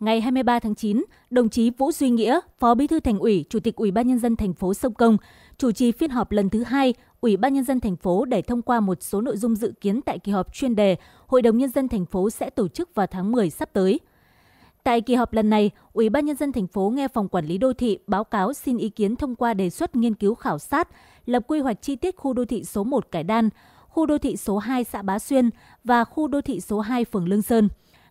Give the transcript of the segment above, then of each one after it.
ngày 23 tháng 9, đồng chí Vũ Duy Nghĩa, Phó Bí thư Thành ủy, Chủ tịch Ủy ban nhân dân thành phố Sông Công chủ trì phiên họp lần thứ hai Ủy ban nhân dân thành phố để thông qua một số nội dung dự kiến tại kỳ họp chuyên đề Hội đồng nhân dân thành phố sẽ tổ chức vào tháng 10 sắp tới. Tại kỳ họp lần này, Ủy ban nhân dân thành phố nghe phòng quản lý đô thị báo cáo xin ý kiến thông qua đề xuất nghiên cứu khảo sát, lập quy hoạch chi tiết khu đô thị số 1 Cải Đan, khu đô thị số 2 xã Bá Xuyên và khu đô thị số 2 phường Lương Sơn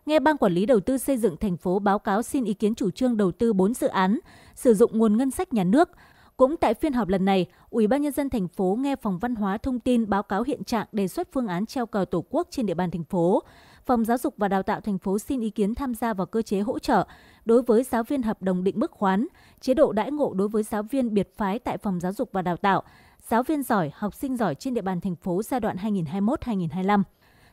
nghe Ban Quản lý Đầu tư xây dựng thành phố báo cáo xin ý kiến chủ trương đầu tư 4 dự án, sử dụng nguồn ngân sách nhà nước. Cũng tại phiên họp lần này, Ủy ban nhân dân thành phố nghe Phòng Văn hóa thông tin báo cáo hiện trạng đề xuất phương án treo cờ Tổ quốc trên địa bàn thành phố. Phòng Giáo dục và Đào tạo thành phố xin ý kiến tham gia vào cơ chế hỗ trợ đối với giáo viên hợp đồng định mức khoán, chế độ đãi ngộ đối với giáo viên biệt phái tại Phòng Giáo dục và Đào tạo, giáo viên giỏi, học sinh giỏi trên địa bàn thành phố giai đoạn 2021-2025.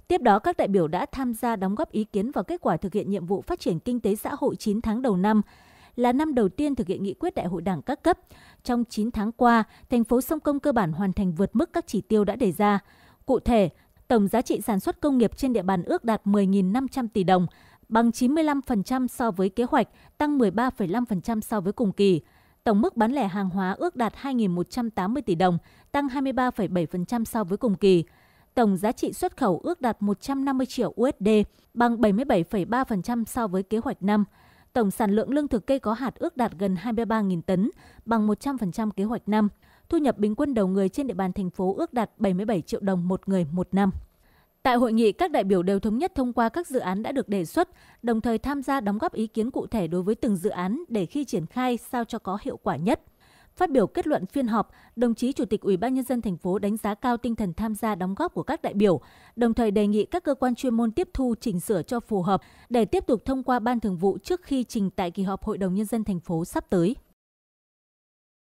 Tiếp đó, các đại biểu đã tham gia đóng góp ý kiến vào kết quả thực hiện nhiệm vụ phát triển kinh tế xã hội 9 tháng đầu năm, là năm đầu tiên thực hiện nghị quyết đại hội đảng các cấp. Trong 9 tháng qua, thành phố sông Công cơ bản hoàn thành vượt mức các chỉ tiêu đã đề ra. Cụ thể, tổng giá trị sản xuất công nghiệp trên địa bàn ước đạt 10.500 tỷ đồng, bằng 95% so với kế hoạch, tăng 13,5% so với cùng kỳ. Tổng mức bán lẻ hàng hóa ước đạt 2.180 tỷ đồng, tăng 23,7% so với cùng kỳ tổng giá trị xuất khẩu ước đạt 150 triệu USD, bằng 77,3% so với kế hoạch năm. Tổng sản lượng lương thực cây có hạt ước đạt gần 23.000 tấn, bằng 100% kế hoạch năm. Thu nhập bình quân đầu người trên địa bàn thành phố ước đạt 77 triệu đồng một người một năm. Tại hội nghị, các đại biểu đều thống nhất thông qua các dự án đã được đề xuất, đồng thời tham gia đóng góp ý kiến cụ thể đối với từng dự án để khi triển khai sao cho có hiệu quả nhất. Phát biểu kết luận phiên họp, đồng chí Chủ tịch Ủy ban nhân dân thành phố đánh giá cao tinh thần tham gia đóng góp của các đại biểu, đồng thời đề nghị các cơ quan chuyên môn tiếp thu chỉnh sửa cho phù hợp để tiếp tục thông qua ban thường vụ trước khi trình tại kỳ họp Hội đồng nhân dân thành phố sắp tới.